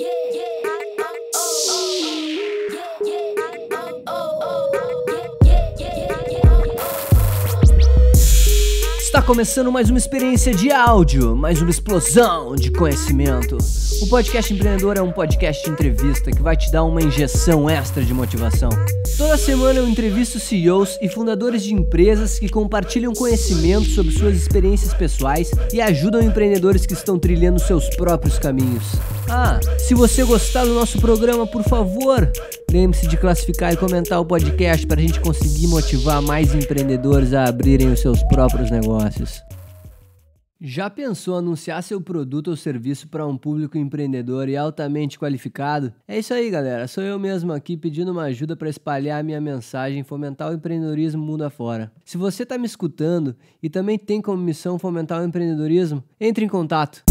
yeah, yeah. Está começando mais uma experiência de áudio, mais uma explosão de conhecimento. O podcast empreendedor é um podcast de entrevista que vai te dar uma injeção extra de motivação. Toda semana eu entrevisto CEOs e fundadores de empresas que compartilham conhecimento sobre suas experiências pessoais e ajudam empreendedores que estão trilhando seus próprios caminhos. Ah, se você gostar do nosso programa, por favor, Lembre-se de classificar e comentar o podcast para a gente conseguir motivar mais empreendedores a abrirem os seus próprios negócios. Já pensou anunciar seu produto ou serviço para um público empreendedor e altamente qualificado? É isso aí, galera. Sou eu mesmo aqui pedindo uma ajuda para espalhar a minha mensagem e fomentar o empreendedorismo mundo afora. Se você está me escutando e também tem como missão fomentar o empreendedorismo, entre em contato.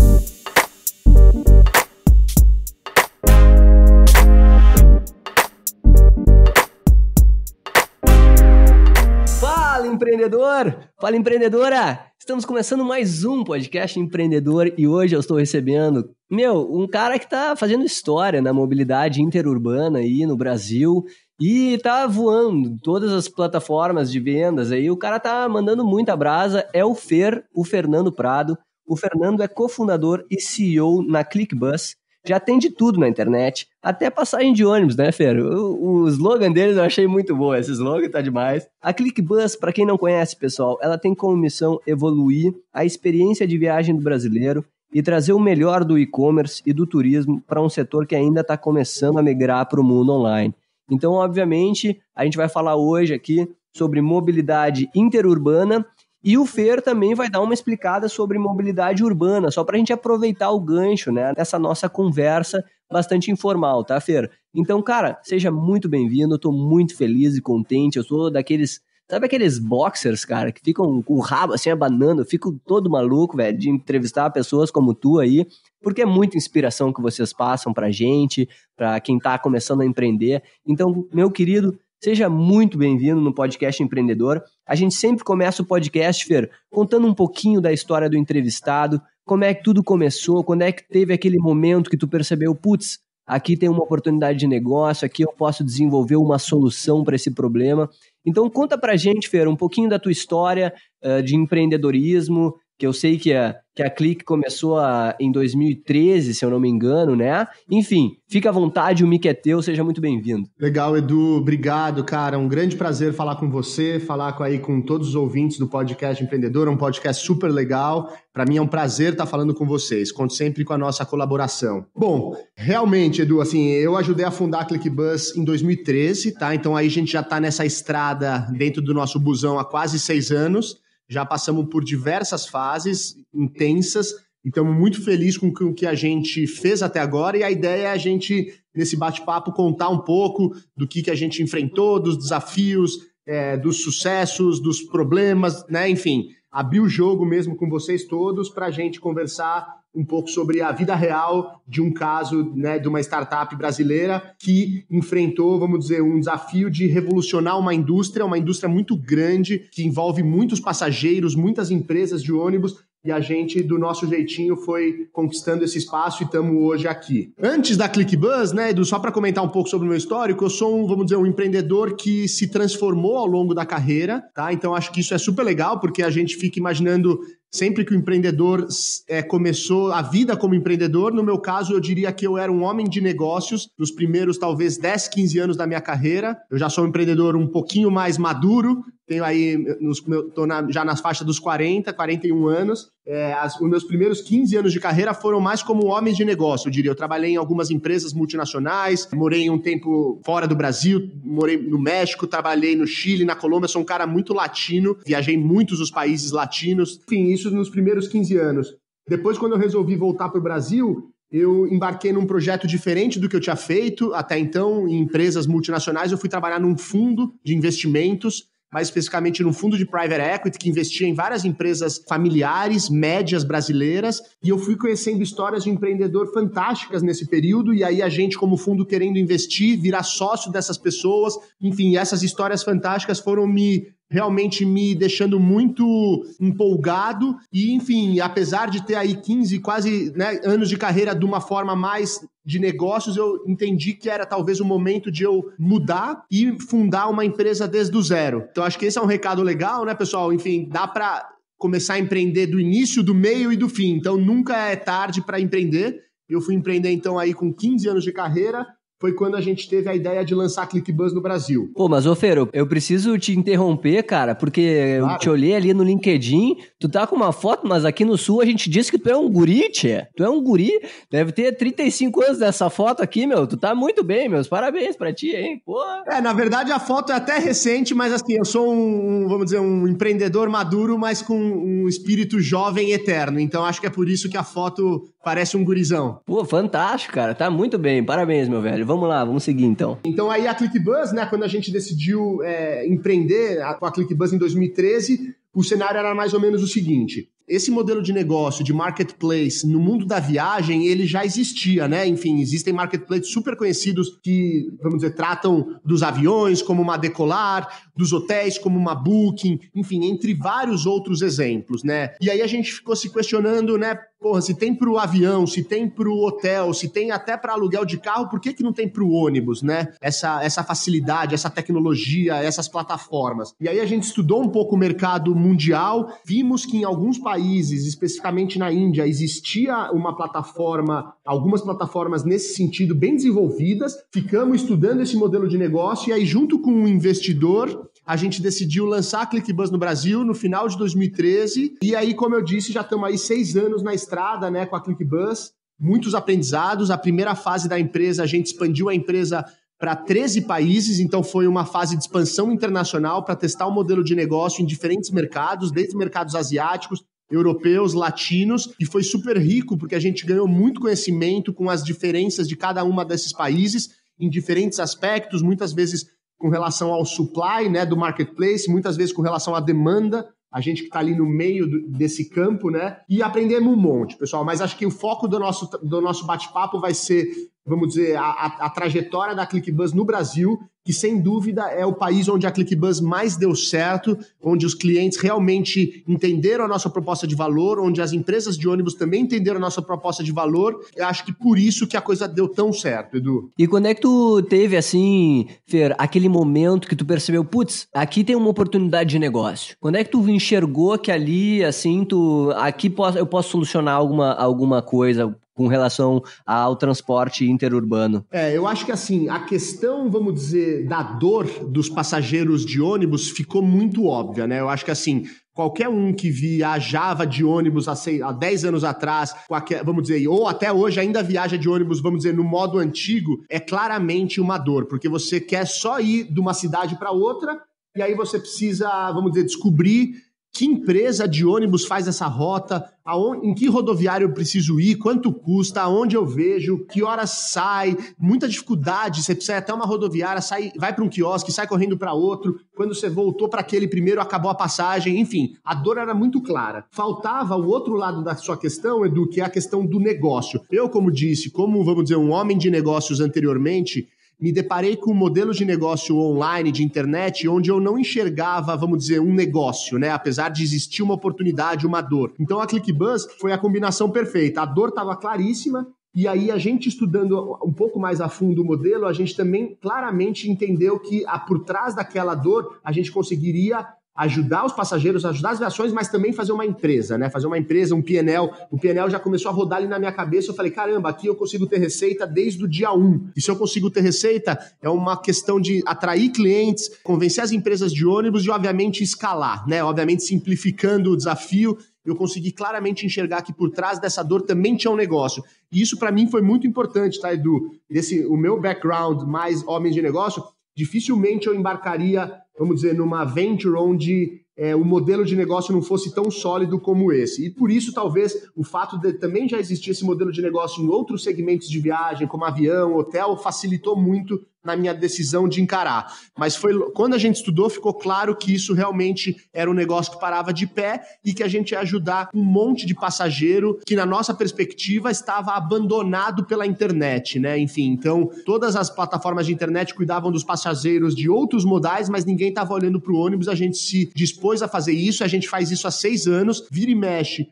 Fala empreendedor, fala empreendedora. Estamos começando mais um podcast empreendedor e hoje eu estou recebendo, meu, um cara que está fazendo história na mobilidade interurbana aí no Brasil e tá voando todas as plataformas de vendas aí. O cara tá mandando muita brasa, é o Fer, o Fernando Prado. O Fernando é cofundador e CEO na ClickBus, já tem de tudo na internet, até passagem de ônibus, né, Fer? O, o slogan deles eu achei muito bom, esse slogan tá demais. A ClickBus, para quem não conhece, pessoal, ela tem como missão evoluir a experiência de viagem do brasileiro e trazer o melhor do e-commerce e do turismo para um setor que ainda está começando a migrar para o mundo online. Então, obviamente, a gente vai falar hoje aqui sobre mobilidade interurbana e o Fer também vai dar uma explicada sobre mobilidade urbana, só para a gente aproveitar o gancho, né, dessa nossa conversa bastante informal, tá, Fer? Então, cara, seja muito bem-vindo, eu tô muito feliz e contente, eu sou daqueles Sabe aqueles boxers, cara, que ficam com o rabo assim abanando? Eu fico todo maluco, velho, de entrevistar pessoas como tu aí, porque é muita inspiração que vocês passam pra gente, pra quem tá começando a empreender. Então, meu querido, Seja muito bem-vindo no podcast empreendedor. A gente sempre começa o podcast, Fer, contando um pouquinho da história do entrevistado, como é que tudo começou, quando é que teve aquele momento que tu percebeu, putz, aqui tem uma oportunidade de negócio, aqui eu posso desenvolver uma solução para esse problema. Então conta pra gente, Fer, um pouquinho da tua história eh, de empreendedorismo, que eu sei que a, que a Clique começou a, em 2013, se eu não me engano, né? Enfim, fica à vontade, o mic é teu, seja muito bem-vindo. Legal, Edu, obrigado, cara. Um grande prazer falar com você, falar com, aí com todos os ouvintes do podcast Empreendedor, é um podcast super legal. Para mim é um prazer estar tá falando com vocês. Conto sempre com a nossa colaboração. Bom, realmente, Edu, assim, eu ajudei a fundar a ClickBus em 2013, tá? Então aí a gente já está nessa estrada dentro do nosso busão há quase seis anos já passamos por diversas fases intensas e estamos muito felizes com o que a gente fez até agora. E a ideia é a gente, nesse bate-papo, contar um pouco do que, que a gente enfrentou, dos desafios, é, dos sucessos, dos problemas, né? Enfim, abrir o jogo mesmo com vocês todos para a gente conversar um pouco sobre a vida real de um caso né, de uma startup brasileira que enfrentou, vamos dizer, um desafio de revolucionar uma indústria, uma indústria muito grande, que envolve muitos passageiros, muitas empresas de ônibus, e a gente, do nosso jeitinho, foi conquistando esse espaço e estamos hoje aqui. Antes da ClickBuzz, né, Edu, só para comentar um pouco sobre o meu histórico, eu sou um, vamos dizer, um empreendedor que se transformou ao longo da carreira, tá? Então acho que isso é super legal, porque a gente fica imaginando sempre que o empreendedor é, começou a vida como empreendedor, no meu caso, eu diria que eu era um homem de negócios nos primeiros talvez 10, 15 anos da minha carreira. Eu já sou um empreendedor um pouquinho mais maduro, tenho aí, nos, na, já nas faixas dos 40, 41 anos, é, as, os meus primeiros 15 anos de carreira foram mais como homem de negócio, eu diria. Eu trabalhei em algumas empresas multinacionais, morei um tempo fora do Brasil, morei no México, trabalhei no Chile, na Colômbia. sou um cara muito latino, viajei em muitos dos países latinos. Enfim, isso nos primeiros 15 anos. Depois, quando eu resolvi voltar para o Brasil, eu embarquei num projeto diferente do que eu tinha feito até então em empresas multinacionais. Eu fui trabalhar num fundo de investimentos mais especificamente no fundo de private equity, que investia em várias empresas familiares, médias brasileiras, e eu fui conhecendo histórias de empreendedor fantásticas nesse período, e aí a gente, como fundo, querendo investir, virar sócio dessas pessoas, enfim, essas histórias fantásticas foram me realmente me deixando muito empolgado. E, enfim, apesar de ter aí 15, quase né, anos de carreira de uma forma mais de negócios, eu entendi que era talvez o momento de eu mudar e fundar uma empresa desde o zero. Então, acho que esse é um recado legal, né, pessoal? Enfim, dá para começar a empreender do início, do meio e do fim. Então, nunca é tarde para empreender. Eu fui empreender, então, aí com 15 anos de carreira foi quando a gente teve a ideia de lançar a ClickBuzz no Brasil. Pô, mas ô Fero, eu preciso te interromper, cara, porque claro. eu te olhei ali no LinkedIn, tu tá com uma foto, mas aqui no Sul a gente disse que tu é um guri, tchê. Tu é um guri, deve ter 35 anos dessa foto aqui, meu, tu tá muito bem, meus parabéns pra ti, hein, pô. É, na verdade a foto é até recente, mas assim, eu sou um, vamos dizer, um empreendedor maduro, mas com um espírito jovem eterno, então acho que é por isso que a foto parece um gurizão. Pô, fantástico, cara. Tá muito bem. Parabéns, meu velho. Vamos lá, vamos seguir então. Então aí a ClickBuzz, né, quando a gente decidiu é, empreender com a, a ClickBuzz em 2013, o cenário era mais ou menos o seguinte esse modelo de negócio de marketplace no mundo da viagem, ele já existia, né? Enfim, existem marketplaces super conhecidos que, vamos dizer, tratam dos aviões como uma decolar, dos hotéis como uma booking, enfim, entre vários outros exemplos, né? E aí a gente ficou se questionando, né? Porra, se tem para o avião, se tem para o hotel, se tem até para aluguel de carro, por que, que não tem para o ônibus, né? Essa, essa facilidade, essa tecnologia, essas plataformas. E aí a gente estudou um pouco o mercado mundial, vimos que em alguns países países, especificamente na Índia, existia uma plataforma, algumas plataformas nesse sentido bem desenvolvidas. Ficamos estudando esse modelo de negócio e aí, junto com um investidor, a gente decidiu lançar a ClickBuzz no Brasil no final de 2013. E aí, como eu disse, já estamos aí seis anos na estrada né, com a ClickBuzz. Muitos aprendizados. A primeira fase da empresa, a gente expandiu a empresa para 13 países, então foi uma fase de expansão internacional para testar o um modelo de negócio em diferentes mercados, desde mercados asiáticos europeus, latinos, e foi super rico porque a gente ganhou muito conhecimento com as diferenças de cada uma desses países em diferentes aspectos, muitas vezes com relação ao supply, né, do marketplace, muitas vezes com relação à demanda, a gente que está ali no meio do, desse campo, né? E aprendemos um monte, pessoal. Mas acho que o foco do nosso, do nosso bate-papo vai ser vamos dizer, a, a, a trajetória da ClickBus no Brasil, que sem dúvida é o país onde a ClickBus mais deu certo, onde os clientes realmente entenderam a nossa proposta de valor, onde as empresas de ônibus também entenderam a nossa proposta de valor. Eu acho que por isso que a coisa deu tão certo, Edu. E quando é que tu teve, assim, Fer, aquele momento que tu percebeu, putz, aqui tem uma oportunidade de negócio? Quando é que tu enxergou que ali, assim, tu, aqui eu posso solucionar alguma, alguma coisa, com relação ao transporte interurbano? É, eu acho que assim, a questão, vamos dizer, da dor dos passageiros de ônibus ficou muito óbvia, né? Eu acho que assim, Qualquer um que viajava de ônibus há, 10 anos atrás, vamos dizer, ou até hoje ainda viaja de ônibus, vamos dizer, no modo antigo, é claramente uma dor, porque você quer só ir de uma cidade para outra e aí você precisa, vamos dizer, descobrir que empresa de ônibus faz essa rota? Aonde, em que rodoviário eu preciso ir? Quanto custa? Aonde eu vejo? Que horas sai? Muita dificuldade. Você precisa ir até uma rodoviária, sai, vai para um quiosque, sai correndo para outro. Quando você voltou para aquele primeiro, acabou a passagem. Enfim, a dor era muito clara. Faltava o outro lado da sua questão, Edu, que é a questão do negócio. Eu, como disse, como vamos dizer, um homem de negócios anteriormente, me deparei com um modelo de negócio online, de internet, onde eu não enxergava, vamos dizer, um negócio, né? Apesar de existir uma oportunidade, uma dor. Então a ClickBus foi a combinação perfeita. A dor estava claríssima, e aí, a gente estudando um pouco mais a fundo o modelo, a gente também claramente entendeu que a, ah, por trás daquela dor, a gente conseguiria ajudar os passageiros, ajudar as aviações, mas também fazer uma empresa, né? Fazer uma empresa, um PNL. O PNL já começou a rodar ali na minha cabeça. Eu falei, caramba, aqui eu consigo ter receita desde o dia 1. E se eu consigo ter receita, é uma questão de atrair clientes, convencer as empresas de ônibus e, obviamente, escalar, né? Obviamente, simplificando o desafio eu consegui claramente enxergar que por trás dessa dor também tinha um negócio. E isso para mim foi muito importante, tá, Edu? Desse, o meu background mais homem de negócio, dificilmente eu embarcaria vamos dizer, numa venture onde é, o modelo de negócio não fosse tão sólido como esse. E por isso, talvez, o fato de também já existir esse modelo de negócio em outros segmentos de viagem, como avião, hotel, facilitou muito na minha decisão de encarar. Mas foi quando a gente estudou, ficou claro que isso realmente era um negócio que parava de pé e que a gente ia ajudar um monte de passageiro que, na nossa perspectiva, estava abandonado pela internet, né? Enfim, então todas as plataformas de internet cuidavam dos passageiros de outros modais, mas ninguém estava olhando para o ônibus. A gente se dispôs a fazer isso, a gente faz isso há seis anos, vira e mexe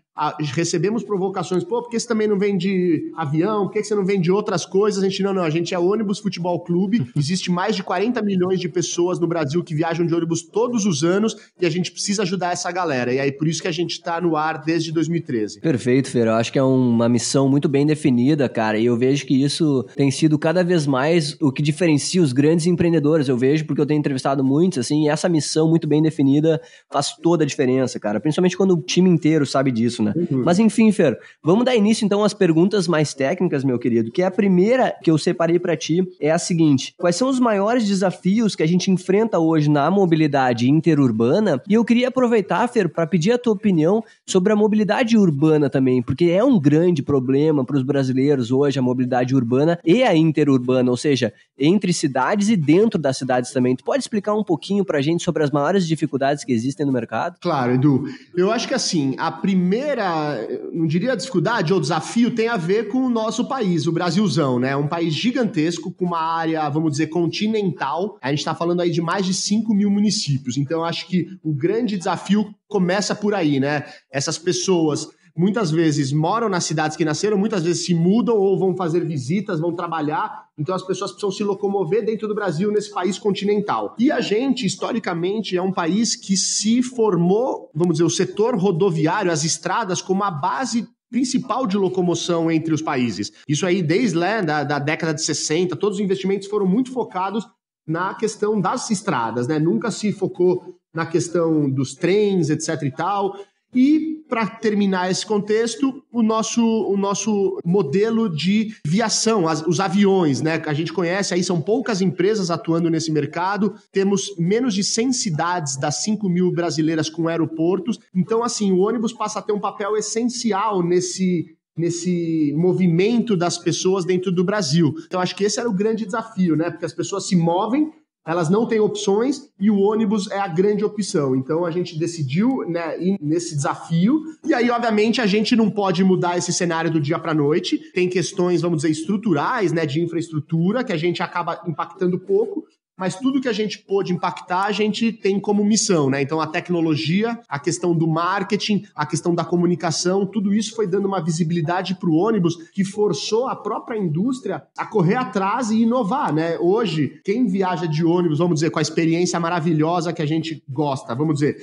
recebemos provocações, pô, por que você também não vende avião? Por que você não vende outras coisas? A gente, não, não, a gente é ônibus futebol clube, existe mais de 40 milhões de pessoas no Brasil que viajam de ônibus todos os anos e a gente precisa ajudar essa galera. E aí, por isso que a gente está no ar desde 2013. Perfeito, Fer, eu acho que é uma missão muito bem definida, cara, e eu vejo que isso tem sido cada vez mais o que diferencia os grandes empreendedores, eu vejo, porque eu tenho entrevistado muitos, assim, e essa missão muito bem definida faz toda a diferença, cara, principalmente quando o time inteiro sabe disso, né? bacana. Né? Mas enfim, Fer, vamos dar início então às perguntas mais técnicas, meu querido, que a primeira que eu separei para ti é a seguinte: quais são os maiores desafios que a gente enfrenta hoje na mobilidade interurbana? E eu queria aproveitar, Fer, para pedir a tua opinião sobre a mobilidade urbana também, porque é um grande problema para os brasileiros hoje a mobilidade urbana e a interurbana, ou seja, entre cidades e dentro das cidades também. Tu pode explicar um pouquinho para a gente sobre as maiores dificuldades que existem no mercado? Claro, Edu. Eu acho que assim, a primeira primeira, não diria dificuldade ou desafio, tem a ver com o nosso país, o Brasilzão, né? Um país gigantesco, com uma área, vamos dizer, continental. A gente está falando aí de mais de 5 mil municípios. Então, acho que o grande desafio começa por aí, né? Essas pessoas muitas vezes moram nas cidades que nasceram, muitas vezes se mudam ou vão fazer visitas, vão trabalhar. Então as pessoas precisam se locomover dentro do Brasil, nesse país continental. E a gente, historicamente, é um país que se formou, vamos dizer, o setor rodoviário, as estradas, como a base principal de locomoção entre os países. Isso aí desde lá da, da década de 60, todos os investimentos foram muito focados na questão das estradas, né? Nunca se focou na questão dos trens, etc e tal. E, para terminar esse contexto, o nosso, o nosso modelo de viação, as, os aviões, né? A gente conhece aí, são poucas empresas atuando nesse mercado, temos menos de 100 cidades das 5 mil brasileiras com aeroportos. Então, assim, o ônibus passa a ter um papel essencial nesse, nesse movimento das pessoas dentro do Brasil. Então, acho que esse era o grande desafio, né? Porque as pessoas se movem elas não têm opções e o ônibus é a grande opção. Então a gente decidiu né, ir nesse desafio. E aí, obviamente, a gente não pode mudar esse cenário do dia para noite. Tem questões, vamos dizer, estruturais, né, de infraestrutura, que a gente acaba impactando pouco mas tudo que a gente pôde impactar, a gente tem como missão, né? Então a tecnologia, a questão do marketing, a questão da comunicação, tudo isso foi dando uma visibilidade para o ônibus que forçou a própria indústria a correr atrás e inovar, né? Hoje, quem viaja de ônibus, vamos dizer, com a experiência maravilhosa que a gente gosta, vamos dizer,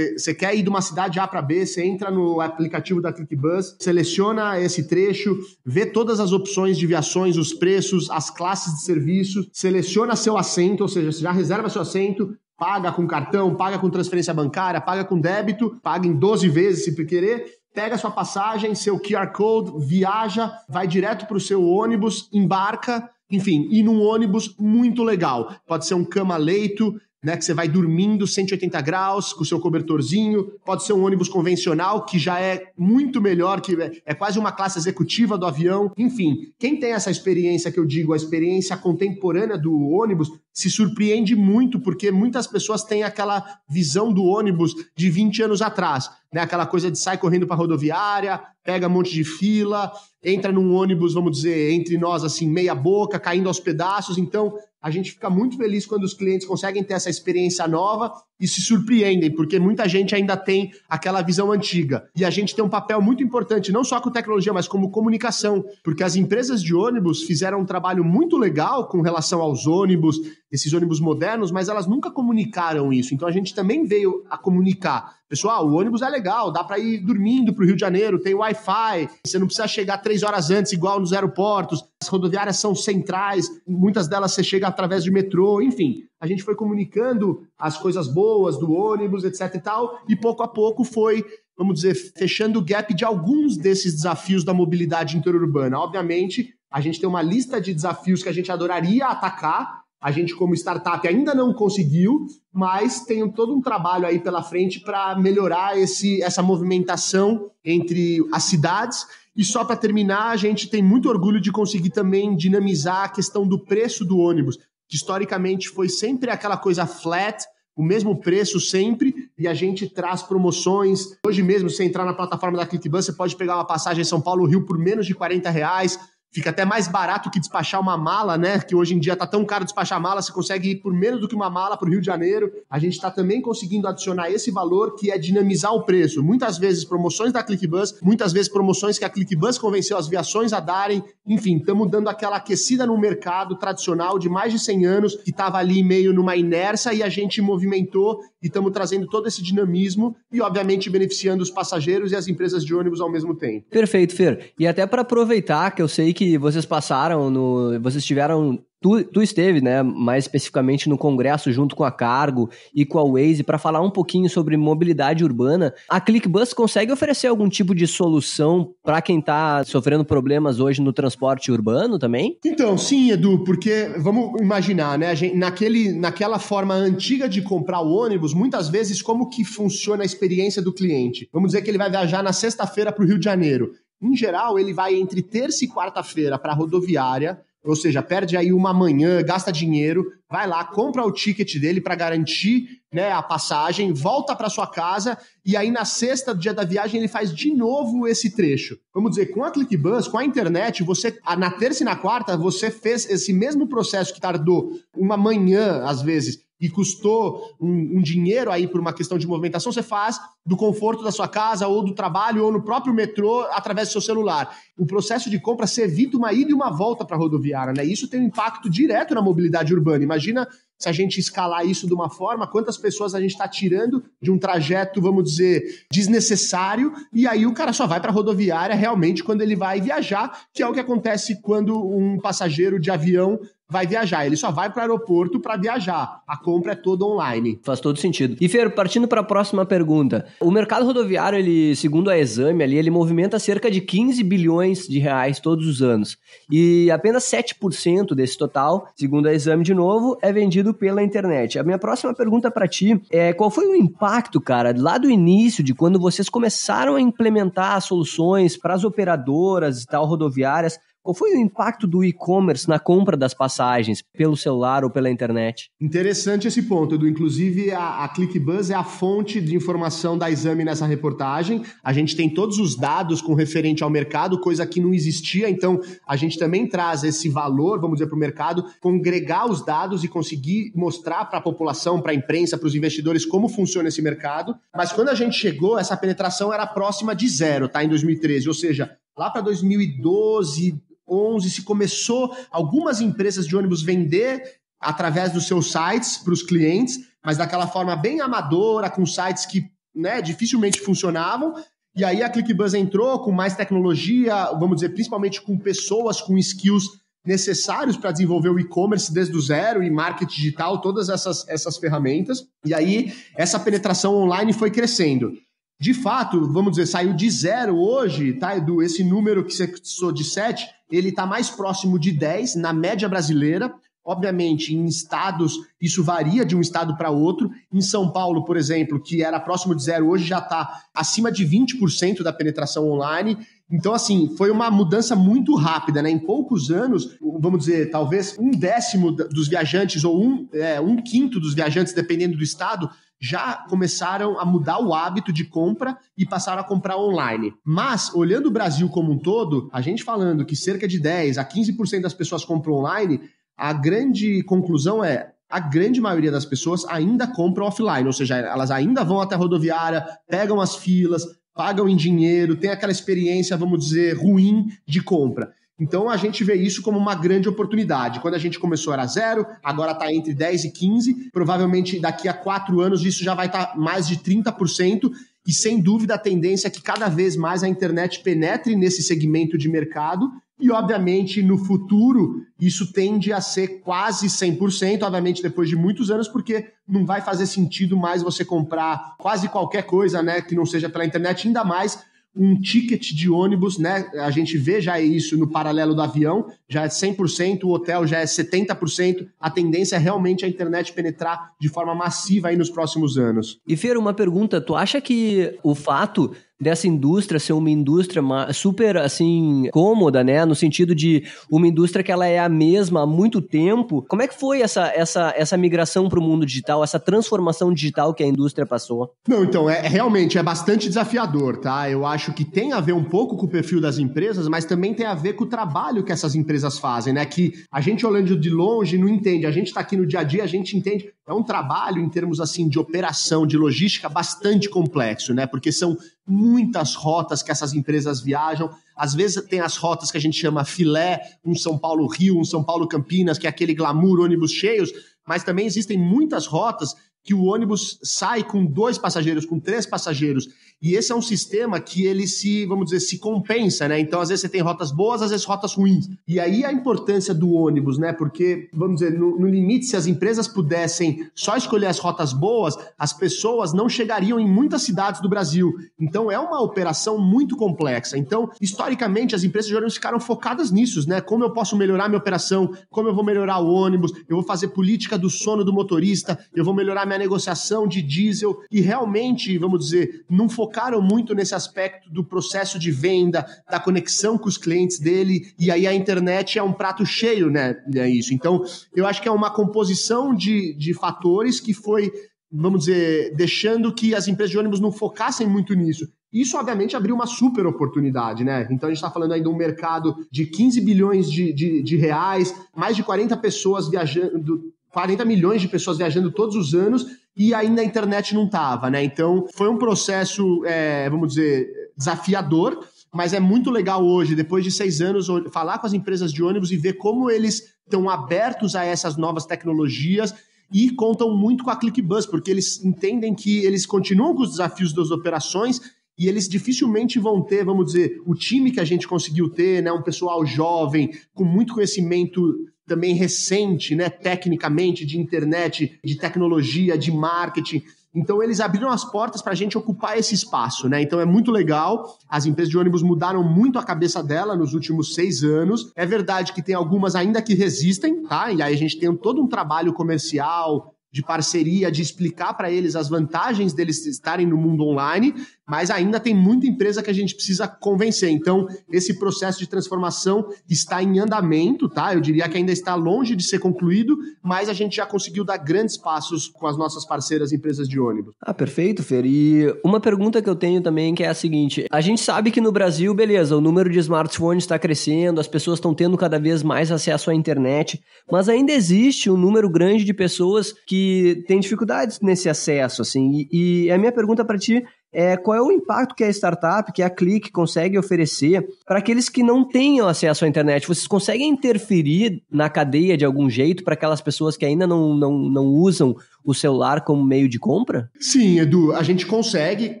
você quer ir de uma cidade A para B, você entra no aplicativo da ClickBus, seleciona esse trecho, vê todas as opções de viações, os preços, as classes de serviço, seleciona seu assento, ou seja, você já reserva seu assento, paga com cartão, paga com transferência bancária, paga com débito, paga em 12 vezes se querer, pega sua passagem, seu QR Code, viaja, vai direto para o seu ônibus, embarca, enfim, e num ônibus muito legal. Pode ser um cama-leito, né, que você vai dormindo 180 graus com o seu cobertorzinho, pode ser um ônibus convencional, que já é muito melhor, que é, é quase uma classe executiva do avião. Enfim, quem tem essa experiência que eu digo, a experiência contemporânea do ônibus, se surpreende muito, porque muitas pessoas têm aquela visão do ônibus de 20 anos atrás, né? Aquela coisa de sai correndo para rodoviária, pega um monte de fila, entra num ônibus, vamos dizer, entre nós assim, meia boca, caindo aos pedaços. Então, a gente fica muito feliz quando os clientes conseguem ter essa experiência nova e se surpreendem, porque muita gente ainda tem aquela visão antiga. E a gente tem um papel muito importante, não só com tecnologia, mas como comunicação, porque as empresas de ônibus fizeram um trabalho muito legal com relação aos ônibus, esses ônibus modernos, mas elas nunca comunicaram isso. Então a gente também veio a comunicar. Pessoal, o ônibus é legal, dá para ir dormindo para o Rio de Janeiro, tem Wi-Fi, você não precisa chegar três horas antes, igual nos aeroportos. As rodoviárias são centrais, muitas delas você chega através de metrô, enfim a gente foi comunicando as coisas boas do ônibus, etc e tal, e pouco a pouco foi, vamos dizer, fechando o gap de alguns desses desafios da mobilidade interurbana. Obviamente, a gente tem uma lista de desafios que a gente adoraria atacar, a gente, como startup, ainda não conseguiu, mas tem todo um trabalho aí pela frente para melhorar esse, essa movimentação entre as cidades. E só para terminar, a gente tem muito orgulho de conseguir também dinamizar a questão do preço do ônibus que historicamente foi sempre aquela coisa flat, o mesmo preço sempre, e a gente traz promoções. Hoje mesmo, se entrar na plataforma da ClickBus, você pode pegar uma passagem em São Paulo-Rio por menos de 40 reais. Fica até mais barato que despachar uma mala, né? Que hoje em dia tá tão caro despachar mala, você consegue ir por menos do que uma mala para o Rio de Janeiro. A gente está também conseguindo adicionar esse valor que é dinamizar o preço. Muitas vezes promoções da ClickBus, muitas vezes promoções que a ClickBus convenceu as viações a darem. Enfim, estamos dando aquela aquecida no mercado tradicional de mais de 100 anos, que estava ali meio numa inércia e a gente movimentou e estamos trazendo todo esse dinamismo e, obviamente, beneficiando os passageiros e as empresas de ônibus ao mesmo tempo. Perfeito, Fer. E até para aproveitar, que eu sei que que vocês passaram no. Vocês tiveram. Tu, tu esteve, né, mais especificamente no congresso junto com a Cargo e com a Waze para falar um pouquinho sobre mobilidade urbana. A ClickBus consegue oferecer algum tipo de solução para quem está sofrendo problemas hoje no transporte urbano também? Então, sim, Edu, porque vamos imaginar, né, gente, naquele, naquela forma antiga de comprar o ônibus, muitas vezes como que funciona a experiência do cliente? Vamos dizer que ele vai viajar na sexta-feira para o Rio de Janeiro. Em geral, ele vai entre terça e quarta-feira para a rodoviária, ou seja, perde aí uma manhã, gasta dinheiro, vai lá, compra o ticket dele para garantir né, a passagem, volta para sua casa e aí na sexta do dia da viagem ele faz de novo esse trecho. Vamos dizer, com a ClickBus, com a internet, você na terça e na quarta você fez esse mesmo processo que tardou uma manhã às vezes e custou um, um dinheiro aí por uma questão de movimentação, você faz do conforto da sua casa ou do trabalho ou no próprio metrô através do seu celular. O processo de compra se evita uma ida e uma volta para a rodoviária, né? Isso tem um impacto direto na mobilidade urbana. Imagina se a gente escalar isso de uma forma, quantas pessoas a gente está tirando de um trajeto, vamos dizer, desnecessário, e aí o cara só vai para a rodoviária realmente quando ele vai viajar, que é o que acontece quando um passageiro de avião vai viajar. Ele só vai para o aeroporto para viajar. A compra é toda online. Faz todo sentido. E Fer, partindo para a próxima pergunta. O mercado rodoviário, ele, segundo a Exame ali, ele movimenta cerca de 15 bilhões de reais todos os anos. E apenas 7% desse total, segundo a Exame de novo, é vendido pela internet. A minha próxima pergunta para ti é qual foi o impacto, cara, lá do início de quando vocês começaram a implementar soluções para as operadoras e tal rodoviárias qual foi o impacto do e-commerce na compra das passagens pelo celular ou pela internet? Interessante esse ponto, Edu. Inclusive, a, a ClickBuzz é a fonte de informação da exame nessa reportagem. A gente tem todos os dados com referente ao mercado, coisa que não existia. Então, a gente também traz esse valor, vamos dizer, para o mercado, congregar os dados e conseguir mostrar para a população, para a imprensa, para os investidores como funciona esse mercado. Mas quando a gente chegou, essa penetração era próxima de zero, tá? Em 2013. Ou seja, lá para 2012, 2011, se começou algumas empresas de ônibus vender através dos seus sites para os clientes, mas daquela forma bem amadora, com sites que né, dificilmente funcionavam. E aí a ClickBuzz entrou com mais tecnologia, vamos dizer, principalmente com pessoas com skills necessários para desenvolver o e-commerce desde o zero e marketing digital, todas essas, essas ferramentas. E aí essa penetração online foi crescendo. De fato, vamos dizer, saiu de zero hoje, tá, Edu? Esse número que você citou de sete ele está mais próximo de 10 na média brasileira. Obviamente, em estados, isso varia de um estado para outro. Em São Paulo, por exemplo, que era próximo de zero, hoje já está acima de 20% da penetração online. Então, assim, foi uma mudança muito rápida, né? Em poucos anos, vamos dizer, talvez um décimo dos viajantes ou um, é, um quinto dos viajantes, dependendo do estado, já começaram a mudar o hábito de compra e passaram a comprar online. Mas, olhando o Brasil como um todo, a gente falando que cerca de 10 a 15% das pessoas compram online, a grande conclusão é a grande maioria das pessoas ainda compram offline, ou seja, elas ainda vão até a rodoviária, pegam as filas, pagam em dinheiro, tem aquela experiência, vamos dizer, ruim de compra. Então a gente vê isso como uma grande oportunidade. Quando a gente começou era zero, agora está entre 10 e 15. Provavelmente daqui a quatro anos isso já vai estar tá mais de 30%. E sem dúvida a tendência é que cada vez mais a internet penetre nesse segmento de mercado. E obviamente no futuro isso tende a ser quase 100%, obviamente depois de muitos anos, porque não vai fazer sentido mais você comprar quase qualquer coisa, né, que não seja pela internet, ainda mais um ticket de ônibus, né? A gente vê já isso no paralelo do avião, já é 100%, o hotel já é 70%. A tendência é realmente a internet penetrar de forma massiva aí nos próximos anos. E Fer, uma pergunta, tu acha que o fato dessa indústria ser uma indústria super, assim, cômoda, né? No sentido de uma indústria que ela é a mesma há muito tempo. Como é que foi essa, essa, essa migração para o mundo digital, essa transformação digital que a indústria passou? Não, então, é, é realmente é bastante desafiador, tá? Eu acho que tem a ver um pouco com o perfil das empresas, mas também tem a ver com o trabalho que essas empresas fazem, né? Que a gente olhando de longe não entende. A gente está aqui no dia a dia, a gente entende é um trabalho em termos assim de operação, de logística bastante complexo, né? Porque são muitas rotas que essas empresas viajam. Às vezes tem as rotas que a gente chama filé, um São Paulo Rio, um São Paulo Campinas, que é aquele glamour ônibus cheios, mas também existem muitas rotas que o ônibus sai com dois passageiros, com três passageiros. E esse é um sistema que ele se, vamos dizer, se compensa, né? Então, às vezes você tem rotas boas, às vezes rotas ruins. E aí a importância do ônibus, né? Porque, vamos dizer, no, no limite, se as empresas pudessem só escolher as rotas boas, as pessoas não chegariam em muitas cidades do Brasil. Então, é uma operação muito complexa. Então, historicamente, as empresas de ônibus ficaram focadas nisso, né? Como eu posso melhorar minha operação? Como eu vou melhorar o ônibus? Eu vou fazer política do sono do motorista? Eu vou melhorar minha negociação de diesel e realmente, vamos dizer, não focaram muito nesse aspecto do processo de venda, da conexão com os clientes dele, e aí a internet é um prato cheio, né? É isso. Então, eu acho que é uma composição de, de fatores que foi, vamos dizer, deixando que as empresas de ônibus não focassem muito nisso. Isso, obviamente, abriu uma super oportunidade, né? Então, a gente está falando aí de um mercado de 15 bilhões de, de, de reais, mais de 40 pessoas viajando, 40 milhões de pessoas viajando todos os anos e ainda a internet não estava, né? Então foi um processo, é, vamos dizer, desafiador, mas é muito legal hoje, depois de seis anos, falar com as empresas de ônibus e ver como eles estão abertos a essas novas tecnologias e contam muito com a ClickBus, porque eles entendem que eles continuam com os desafios das operações e eles dificilmente vão ter, vamos dizer, o time que a gente conseguiu ter, né? Um pessoal jovem, com muito conhecimento também recente, né, tecnicamente, de internet, de tecnologia, de marketing. Então, eles abriram as portas para a gente ocupar esse espaço, né? Então, é muito legal. As empresas de ônibus mudaram muito a cabeça dela nos últimos seis anos. É verdade que tem algumas ainda que resistem, tá? E aí a gente tem todo um trabalho comercial, de parceria, de explicar para eles as vantagens deles estarem no mundo online mas ainda tem muita empresa que a gente precisa convencer. Então, esse processo de transformação está em andamento, tá? Eu diria que ainda está longe de ser concluído, mas a gente já conseguiu dar grandes passos com as nossas parceiras empresas de ônibus. Ah, perfeito, Fer. E uma pergunta que eu tenho também que é a seguinte: a gente sabe que no Brasil, beleza, o número de smartphones está crescendo, as pessoas estão tendo cada vez mais acesso à internet, mas ainda existe um número grande de pessoas que têm dificuldades nesse acesso, assim. E, e a minha pergunta para ti é, qual é o impacto que a startup, que a Click consegue oferecer para aqueles que não tenham acesso à internet? Vocês conseguem interferir na cadeia de algum jeito para aquelas pessoas que ainda não, não, não usam o celular como meio de compra? Sim, Edu, a gente consegue.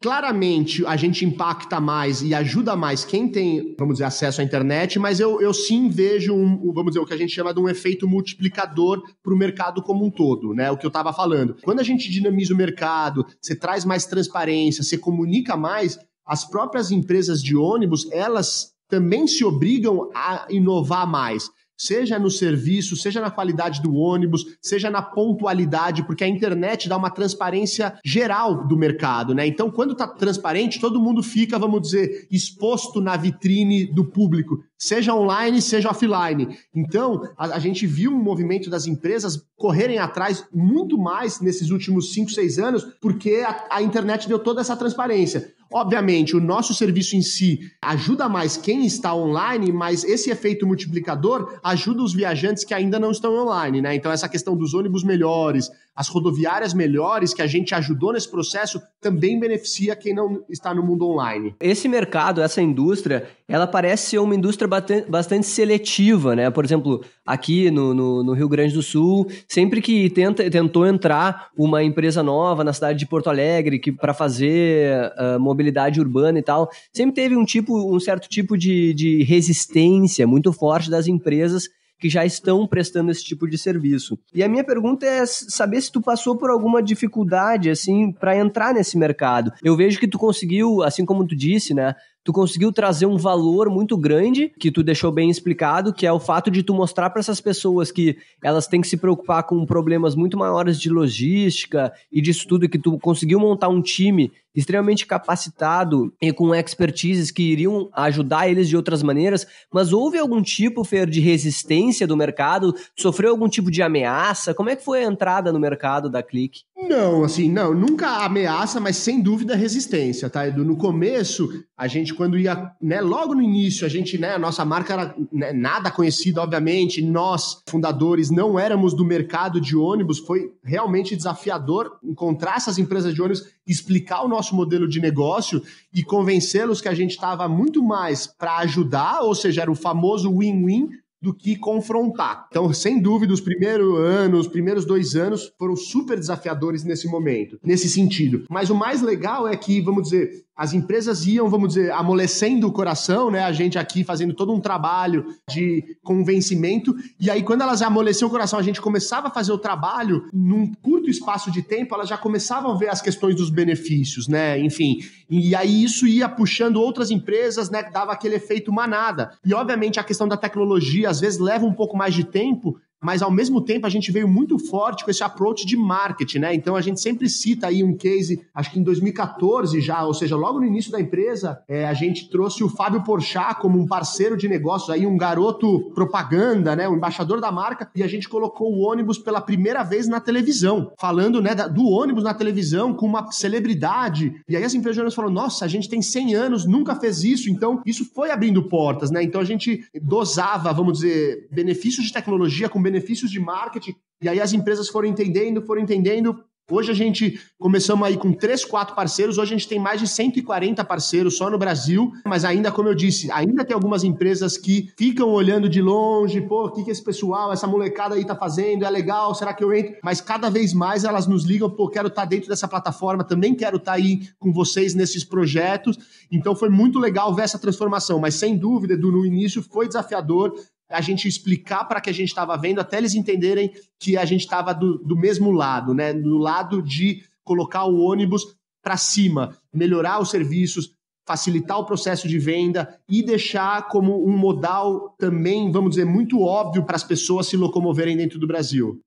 Claramente, a gente impacta mais e ajuda mais quem tem, vamos dizer, acesso à internet, mas eu, eu sim vejo, um, vamos dizer, o que a gente chama de um efeito multiplicador para o mercado como um todo, né? O que eu estava falando. Quando a gente dinamiza o mercado, você traz mais transparência, você comunica mais, as próprias empresas de ônibus, elas também se obrigam a inovar mais seja no serviço, seja na qualidade do ônibus, seja na pontualidade, porque a internet dá uma transparência geral do mercado, né? Então, quando está transparente, todo mundo fica, vamos dizer, exposto na vitrine do público seja online, seja offline. Então, a, a, gente viu um movimento das empresas correrem atrás muito mais nesses últimos 5, 6 anos, porque a, a internet deu toda essa transparência. Obviamente, o nosso serviço em si ajuda mais quem está online, mas esse efeito multiplicador ajuda os viajantes que ainda não estão online, né? Então, essa questão dos ônibus melhores, as rodoviárias melhores que a gente ajudou nesse processo também beneficia quem não está no mundo online. Esse mercado, essa indústria, ela parece ser uma indústria bastante seletiva, né? Por exemplo, aqui no, no, no Rio Grande do Sul, sempre que tenta, tentou entrar uma empresa nova na cidade de Porto Alegre para fazer uh, mobilidade urbana e tal, sempre teve um tipo, um certo tipo de, de resistência muito forte das empresas que já estão prestando esse tipo de serviço. E a minha pergunta é saber se tu passou por alguma dificuldade assim para entrar nesse mercado. Eu vejo que tu conseguiu, assim como tu disse, né, tu conseguiu trazer um valor muito grande, que tu deixou bem explicado, que é o fato de tu mostrar para essas pessoas que elas têm que se preocupar com problemas muito maiores de logística e disso tudo, que tu conseguiu montar um time extremamente capacitado e com expertises que iriam ajudar eles de outras maneiras, mas houve algum tipo, Fer, de resistência do mercado? Sofreu algum tipo de ameaça? Como é que foi a entrada no mercado da Clique? Não, assim, não, nunca ameaça, mas sem dúvida resistência, tá, Edu? No começo, a gente, quando ia, né, logo no início, a gente, né, a nossa marca era né, nada conhecida, obviamente, nós, fundadores, não éramos do mercado de ônibus, foi realmente desafiador encontrar essas empresas de ônibus, explicar o nosso modelo de negócio e convencê-los que a gente estava muito mais para ajudar, ou seja, era o famoso win-win, do que confrontar. Então, sem dúvida, os primeiros anos, os primeiros dois anos foram super desafiadores nesse momento, nesse sentido. Mas o mais legal é que, vamos dizer, as empresas iam, vamos dizer, amolecendo o coração, né? A gente aqui fazendo todo um trabalho de convencimento. E aí, quando elas amoleciam o coração, a gente começava a fazer o trabalho, num curto espaço de tempo, elas já começavam a ver as questões dos benefícios, né? Enfim. E aí isso ia puxando outras empresas, né? Dava aquele efeito manada. E, obviamente, a questão da tecnologia às vezes leva um pouco mais de tempo, mas ao mesmo tempo a gente veio muito forte com esse approach de marketing, né? Então a gente sempre cita aí um case, acho que em 2014 já, ou seja, logo no início da empresa, é, a gente trouxe o Fábio Porchat como um parceiro de negócios aí, um garoto propaganda, né? Um embaixador da marca, e a gente colocou o ônibus pela primeira vez na televisão, falando, né, do ônibus na televisão com uma celebridade. E aí as empresas de ônibus nossa, a gente tem 100 anos, nunca fez isso, então isso foi abrindo portas, né? Então a gente dosava, vamos dizer, benefícios de tecnologia com benefícios de marketing. E aí as empresas foram entendendo, foram entendendo. Hoje a gente começamos aí com três, quatro parceiros, hoje a gente tem mais de 140 parceiros só no Brasil, mas ainda, como eu disse, ainda tem algumas empresas que ficam olhando de longe, pô, o que, que esse pessoal, essa molecada aí tá fazendo, é legal, será que eu entro? Mas cada vez mais elas nos ligam, pô, quero estar tá dentro dessa plataforma, também quero estar tá aí com vocês nesses projetos. Então foi muito legal ver essa transformação, mas sem dúvida, Edu, no início foi desafiador, a gente explicar para que a gente estava vendo, até eles entenderem que a gente estava do, do mesmo lado, né? Do lado de colocar o ônibus para cima, melhorar os serviços, facilitar o processo de venda e deixar como um modal também, vamos dizer, muito óbvio para as pessoas se locomoverem dentro do Brasil.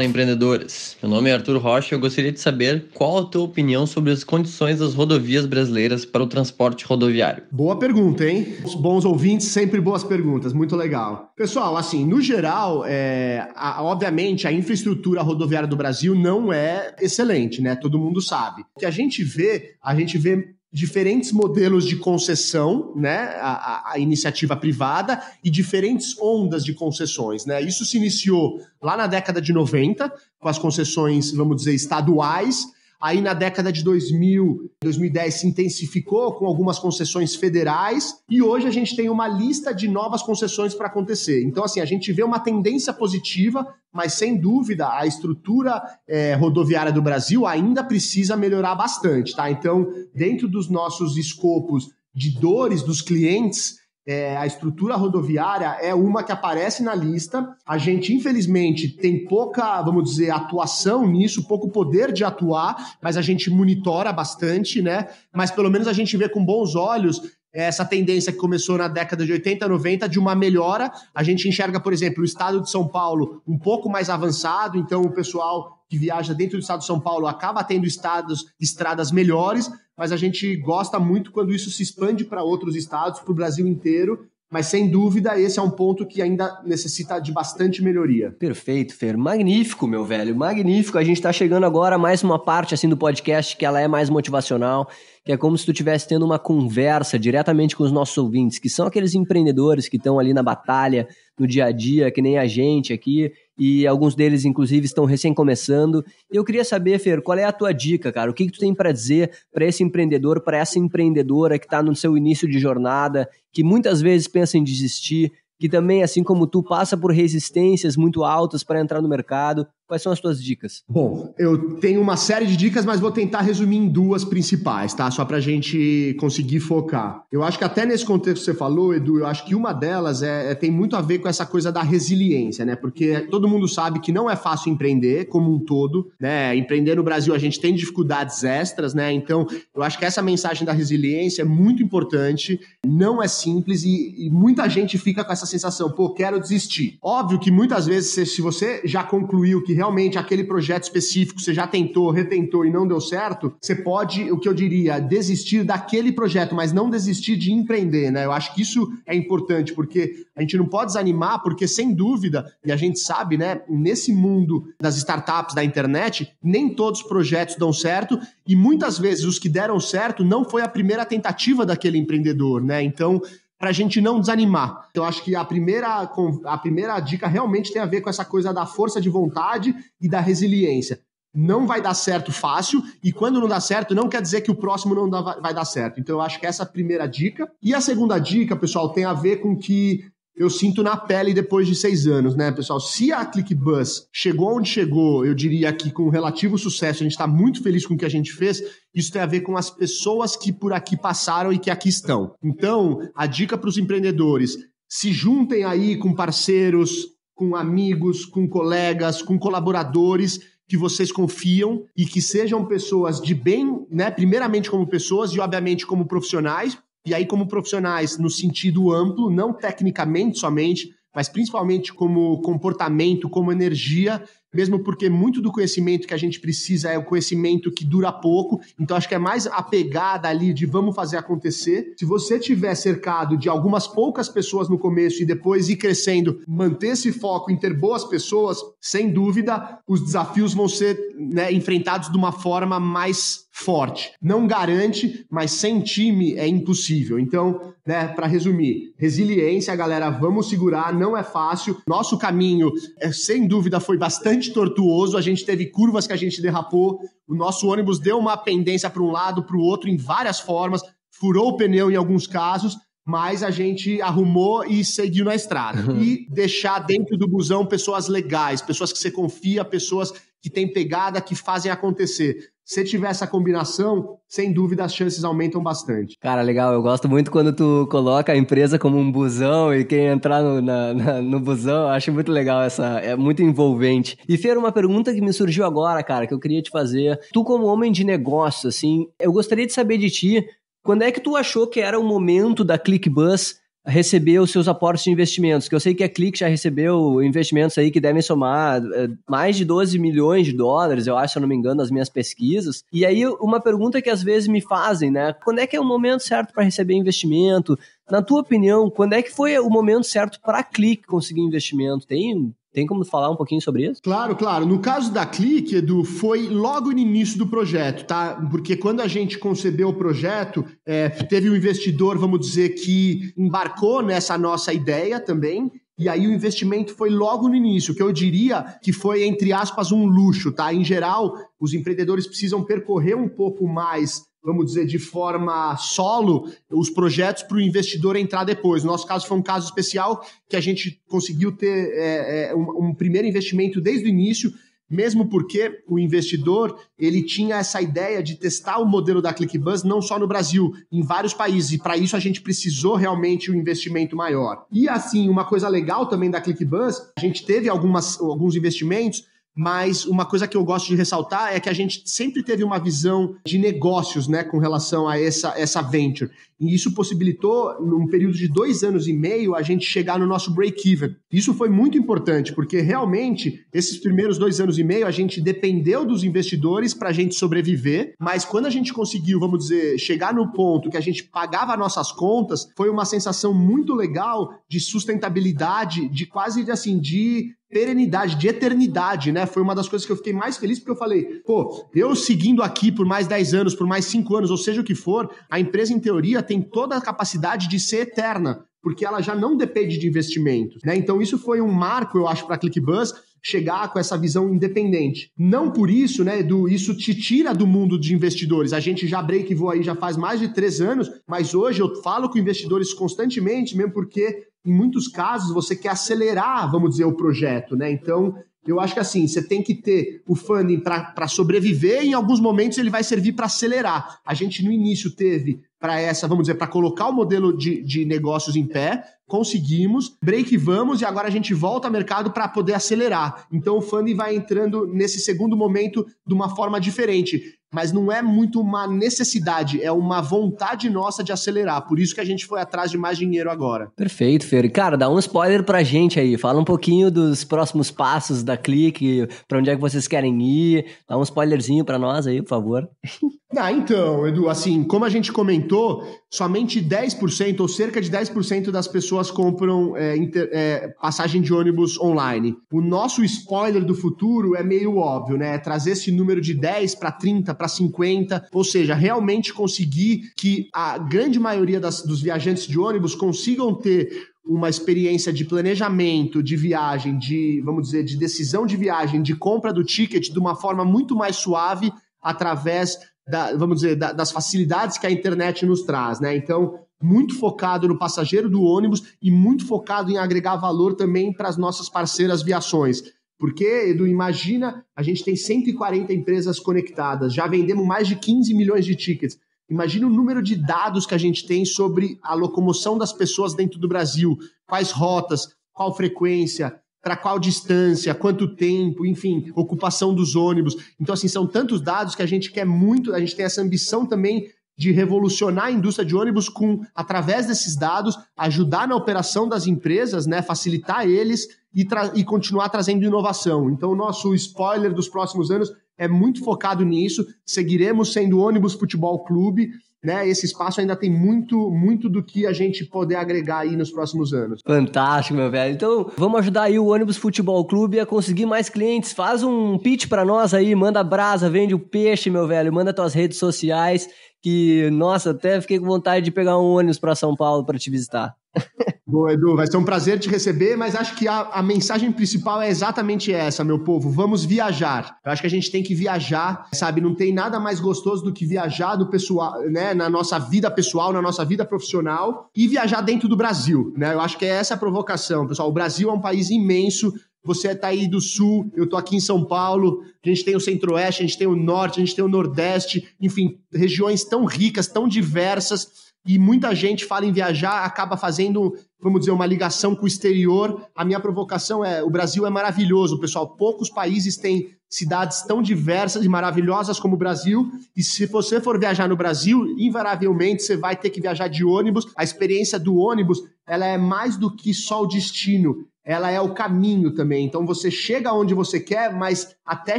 Fala empreendedores, meu nome é Arthur Rocha e eu gostaria de saber qual a tua opinião sobre as condições das rodovias brasileiras para o transporte rodoviário. Boa pergunta, hein? Os bons ouvintes sempre boas perguntas, muito legal. Pessoal, assim, no geral, é, a, obviamente a infraestrutura rodoviária do Brasil não é excelente, né? Todo mundo sabe. O que a gente vê, a gente vê diferentes modelos de concessão, né, a, a, iniciativa privada e diferentes ondas de concessões, né? Isso se iniciou lá na década de 90 com as concessões, vamos dizer, estaduais, Aí na década de 2000, 2010 se intensificou com algumas concessões federais e hoje a gente tem uma lista de novas concessões para acontecer. Então assim, a gente vê uma tendência positiva, mas sem dúvida a estrutura é, rodoviária do Brasil ainda precisa melhorar bastante, tá? Então, dentro dos nossos escopos de dores dos clientes, é, a estrutura rodoviária é uma que aparece na lista. A gente, infelizmente, tem pouca, vamos dizer, atuação nisso, pouco poder de atuar, mas a gente monitora bastante, né? Mas pelo menos a gente vê com bons olhos essa tendência que começou na década de 80, 90 de uma melhora. A gente enxerga, por exemplo, o estado de São Paulo um pouco mais avançado, então o pessoal que viaja dentro do estado de São Paulo acaba tendo estados, estradas melhores, mas a gente gosta muito quando isso se expande para outros estados, para o Brasil inteiro. Mas sem dúvida, esse é um ponto que ainda necessita de bastante melhoria. Perfeito, Fer. Magnífico, meu velho. Magnífico. A gente está chegando agora a mais uma parte assim do podcast que ela é mais motivacional, que é como se tu estivesse tendo uma conversa diretamente com os nossos ouvintes, que são aqueles empreendedores que estão ali na batalha, no dia a dia, que nem a gente aqui, e alguns deles, inclusive, estão recém começando. Eu queria saber, Fer, qual é a tua dica, cara? O que, que tu tem para dizer para esse empreendedor, para essa empreendedora que está no seu início de jornada, que muitas vezes pensa em desistir, que também, assim como tu, passa por resistências muito altas para entrar no mercado. Quais são as suas dicas? Bom, eu tenho uma série de dicas, mas vou tentar resumir em duas principais, tá? Só pra gente conseguir focar. Eu acho que até nesse contexto que você falou, Edu, eu acho que uma delas é, é tem muito a ver com essa coisa da resiliência, né? Porque todo mundo sabe que não é fácil empreender como um todo, né? Empreender no Brasil a gente tem dificuldades extras, né? Então, eu acho que essa mensagem da resiliência é muito importante, não é simples e, e muita gente fica com essa sensação, pô, quero desistir. Óbvio que muitas vezes, se, se você já concluiu que realmente aquele projeto específico você já tentou, retentou e não deu certo, você pode, o que eu diria, desistir daquele projeto, mas não desistir de empreender, né? Eu acho que isso é importante, porque a gente não pode desanimar, porque sem dúvida, e a gente sabe, né, nesse mundo das startups, da internet, nem todos os projetos dão certo e muitas vezes os que deram certo não foi a primeira tentativa daquele empreendedor, né? Então, para a gente não desanimar. Então, eu acho que a primeira, a primeira dica realmente tem a ver com essa coisa da força de vontade e da resiliência. Não vai dar certo fácil, e quando não dá certo, não quer dizer que o próximo não vai dar certo. Então, eu acho que essa é a primeira dica. E a segunda dica, pessoal, tem a ver com que eu sinto na pele depois de seis anos, né, pessoal? Se a ClickBus chegou onde chegou, eu diria que com relativo sucesso, a gente está muito feliz com o que a gente fez, isso tem a ver com as pessoas que por aqui passaram e que aqui estão. Então, a dica para os empreendedores, se juntem aí com parceiros, com amigos, com colegas, com colaboradores que vocês confiam e que sejam pessoas de bem, né? Primeiramente como pessoas e obviamente como profissionais, e aí, como profissionais, no sentido amplo, não tecnicamente somente, mas principalmente como comportamento, como energia mesmo porque muito do conhecimento que a gente precisa é o conhecimento que dura pouco, então acho que é mais a pegada ali de vamos fazer acontecer. Se você tiver cercado de algumas poucas pessoas no começo e depois ir crescendo, manter esse foco em ter boas pessoas, sem dúvida, os desafios vão ser né, enfrentados de uma forma mais forte. Não garante, mas sem time é impossível. Então, né, para resumir, resiliência, galera, vamos segurar, não é fácil. Nosso caminho, é, sem dúvida, foi bastante bastante tortuoso, a gente teve curvas que a gente derrapou, o nosso ônibus deu uma pendência para um lado, para o outro, em várias formas, furou o pneu em alguns casos, mas a gente arrumou e seguiu na estrada. Uhum. E deixar dentro do busão pessoas legais, pessoas que você confia, pessoas que têm pegada, que fazem acontecer. Se tiver essa combinação, sem dúvida as chances aumentam bastante. Cara, legal. Eu gosto muito quando tu coloca a empresa como um busão e quem entrar no, na, na, no busão, acho muito legal essa. É muito envolvente. E Fer, uma pergunta que me surgiu agora, cara, que eu queria te fazer. Tu, como homem de negócio, assim, eu gostaria de saber de ti quando é que tu achou que era o momento da ClickBus receber os seus aportes de investimentos? Que eu sei que a Click já recebeu investimentos aí que devem somar eh, mais de 12 milhões de dólares, eu acho, se eu não me engano, nas minhas pesquisas. E aí, uma pergunta que às vezes me fazem, né? Quando é que é o momento certo para receber investimento? Na tua opinião, quando é que foi o momento certo para a Click conseguir investimento? Tem tem como falar um pouquinho sobre isso? Claro, claro. No caso da Clique, Edu, foi logo no início do projeto, tá? Porque quando a gente concebeu o projeto, é, teve um investidor, vamos dizer, que embarcou nessa nossa ideia também. E aí o investimento foi logo no início, que eu diria que foi, entre aspas, um luxo, tá? Em geral, os empreendedores precisam percorrer um pouco mais vamos dizer, de forma solo, os projetos para o investidor entrar depois. No nosso caso foi um caso especial que a gente conseguiu ter é, é, um, um primeiro investimento desde o início, mesmo porque o investidor ele tinha essa ideia de testar o modelo da ClickBus não só no Brasil, em vários países, e para isso a gente precisou realmente um investimento maior. E assim, uma coisa legal também da ClickBus, a gente teve algumas, alguns investimentos mas uma coisa que eu gosto de ressaltar é que a gente sempre teve uma visão de negócios né, com relação a essa, essa venture. E isso possibilitou, num período de dois anos e meio, a gente chegar no nosso break-even. Isso foi muito importante, porque realmente, esses primeiros dois anos e meio, a gente dependeu dos investidores para a gente sobreviver, mas quando a gente conseguiu, vamos dizer, chegar no ponto que a gente pagava nossas contas, foi uma sensação muito legal de sustentabilidade, de quase assim, de perenidade, de eternidade, né? Foi uma das coisas que eu fiquei mais feliz porque eu falei, pô, eu seguindo aqui por mais 10 anos, por mais 5 anos, ou seja o que for, a empresa, em teoria, tem toda a capacidade de ser eterna porque ela já não depende de investimentos. Né? Então, isso foi um marco, eu acho, para a ClickBus chegar com essa visão independente. Não por isso, né, Edu, isso te tira do mundo de investidores. A gente já break voa aí já faz mais de três anos, mas hoje eu falo com investidores constantemente, mesmo porque em muitos casos você quer acelerar, vamos dizer, o projeto, né? Então, eu acho que assim, você tem que ter o funding para sobreviver e em alguns momentos ele vai servir para acelerar. A gente no início teve para essa, vamos dizer, para colocar o modelo de, de negócios em pé, conseguimos, break vamos e agora a gente volta ao mercado para poder acelerar. Então o funding vai entrando nesse segundo momento de uma forma diferente, mas não é muito uma necessidade, é uma vontade nossa de acelerar. Por isso que a gente foi atrás de mais dinheiro agora. Perfeito, Fer. Cara, dá um spoiler pra gente aí. Fala um pouquinho dos próximos passos da Clique, para onde é que vocês querem ir. Dá um spoilerzinho para nós aí, por favor. Ah, então, Edu, assim, como a gente comentou comentou, somente 10% ou cerca de 10% das pessoas compram é, inter, é, passagem de ônibus online. O nosso spoiler do futuro é meio óbvio, né? É trazer esse número de 10 para 30, para 50, ou seja, realmente conseguir que a grande maioria das, dos viajantes de ônibus consigam ter uma experiência de planejamento, de viagem, de, vamos dizer, de decisão de viagem, de compra do ticket de uma forma muito mais suave através da, vamos dizer, da, das facilidades que a internet nos traz, né? Então, muito focado no passageiro do ônibus e muito focado em agregar valor também para as nossas parceiras viações. Porque, Edu, imagina, a gente tem 140 empresas conectadas, já vendemos mais de 15 milhões de tickets. Imagina o número de dados que a gente tem sobre a locomoção das pessoas dentro do Brasil, quais rotas, qual frequência, para qual distância, quanto tempo, enfim, ocupação dos ônibus. Então, assim, são tantos dados que a gente quer muito, a gente tem essa ambição também de revolucionar a indústria de ônibus com, através desses dados, ajudar na operação das empresas, né, facilitar eles e, e continuar trazendo inovação. Então, o nosso spoiler dos próximos anos é muito focado nisso. Seguiremos sendo ônibus futebol clube né, esse espaço ainda tem muito, muito do que a gente poder agregar aí nos próximos anos. Fantástico, meu velho. Então, vamos ajudar aí o Ônibus Futebol Clube a conseguir mais clientes. Faz um pitch para nós aí, manda brasa, vende o peixe, meu velho. Manda tuas redes sociais que, nossa, até fiquei com vontade de pegar um ônibus para São Paulo para te visitar. Boa, Edu, vai ser um prazer te receber, mas acho que a, a, mensagem principal é exatamente essa, meu povo. Vamos viajar. Eu acho que a gente tem que viajar, sabe? Não tem nada mais gostoso do que viajar do pessoal, né? Na nossa vida pessoal, na nossa vida profissional e viajar dentro do Brasil, né? Eu acho que é essa a provocação, pessoal. O Brasil é um país imenso, você está é aí do sul, eu estou aqui em São Paulo, a gente tem o centro-oeste, a gente tem o norte, a gente tem o nordeste, enfim, regiões tão ricas, tão diversas, e muita gente fala em viajar, acaba fazendo, vamos dizer, uma ligação com o exterior. A minha provocação é: o Brasil é maravilhoso, pessoal. Poucos países têm cidades tão diversas e maravilhosas como o Brasil. E se você for viajar no Brasil, invariavelmente você vai ter que viajar de ônibus. A experiência do ônibus, ela é mais do que só o destino ela é o caminho também. Então você chega onde você quer, mas até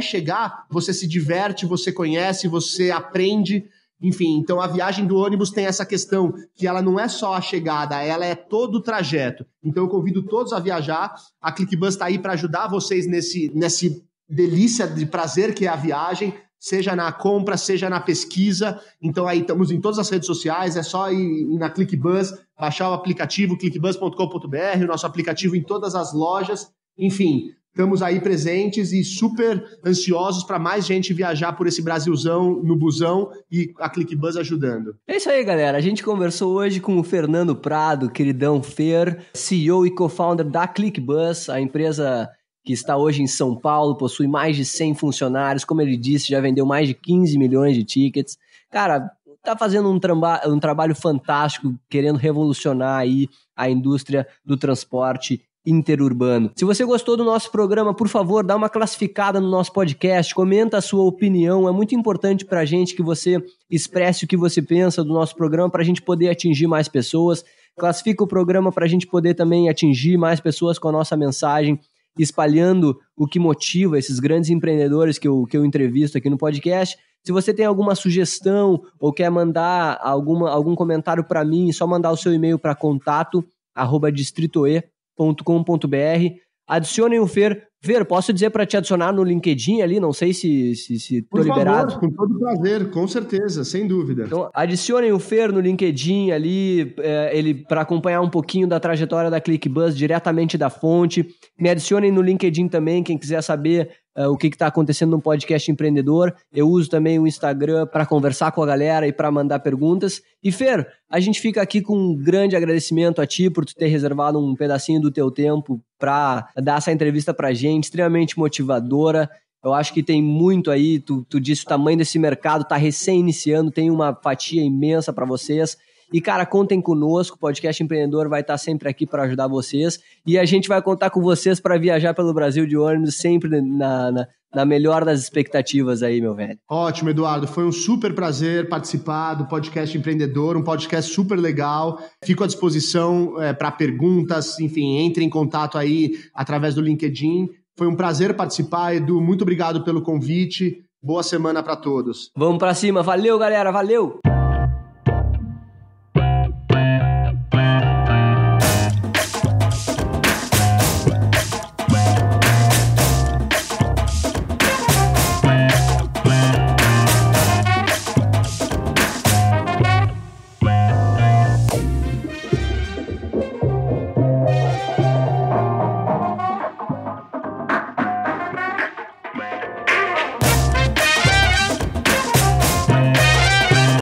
chegar você se diverte, você conhece, você aprende. Enfim, então a viagem do ônibus tem essa questão que ela não é só a chegada, ela é todo o trajeto. Então eu convido todos a viajar. A ClickBus está aí para ajudar vocês nesse, nesse delícia de prazer que é a viagem seja na compra, seja na pesquisa. Então aí estamos em todas as redes sociais, é só ir na ClickBus, baixar o aplicativo clickbus.com.br, o nosso aplicativo em todas as lojas. Enfim, estamos aí presentes e super ansiosos para mais gente viajar por esse Brasilzão no busão e a ClickBus ajudando. É isso aí, galera. A gente conversou hoje com o Fernando Prado, queridão Fer, CEO e co-founder da ClickBus, a empresa que está hoje em São Paulo, possui mais de 100 funcionários, como ele disse, já vendeu mais de 15 milhões de tickets. Cara, tá fazendo um, um trabalho fantástico, querendo revolucionar aí a indústria do transporte interurbano. Se você gostou do nosso programa, por favor, dá uma classificada no nosso podcast, comenta a sua opinião. É muito importante para a gente que você expresse o que você pensa do nosso programa para a gente poder atingir mais pessoas. Classifica o programa para a gente poder também atingir mais pessoas com a nossa mensagem espalhando o que motiva esses grandes empreendedores que eu, que eu entrevisto aqui no podcast. Se você tem alguma sugestão ou quer mandar alguma, algum comentário para mim, é só mandar o seu e-mail para contato Adicionem o Fer. Fer posso dizer para te adicionar no LinkedIn ali? Não sei se, se, se tô liberado. com todo prazer, com certeza, sem dúvida. Então, adicionem o Fer no LinkedIn ali, é, ele para acompanhar um pouquinho da trajetória da ClickBuzz diretamente da fonte. Me adicionem no LinkedIn também, quem quiser saber uh, o que está acontecendo no podcast empreendedor. Eu uso também o Instagram para conversar com a galera e para mandar perguntas. E Fer, a gente fica aqui com um grande agradecimento a ti por tu ter reservado um pedacinho do teu tempo para dar essa entrevista para gente, extremamente motivadora. Eu acho que tem muito aí, tu, tu disse o tamanho desse mercado, está recém-iniciando, tem uma fatia imensa para vocês. E, cara, contem conosco. O Podcast Empreendedor vai estar tá sempre aqui para ajudar vocês. E a gente vai contar com vocês para viajar pelo Brasil de ônibus, sempre na, na, na melhor das expectativas aí, meu velho. Ótimo, Eduardo. Foi um super prazer participar do Podcast Empreendedor, um podcast super legal. Fico à disposição é, para perguntas, enfim, entre em contato aí através do LinkedIn. Foi um prazer participar, Edu. Muito obrigado pelo convite. Boa semana para todos. Vamos para cima. Valeu, galera. Valeu.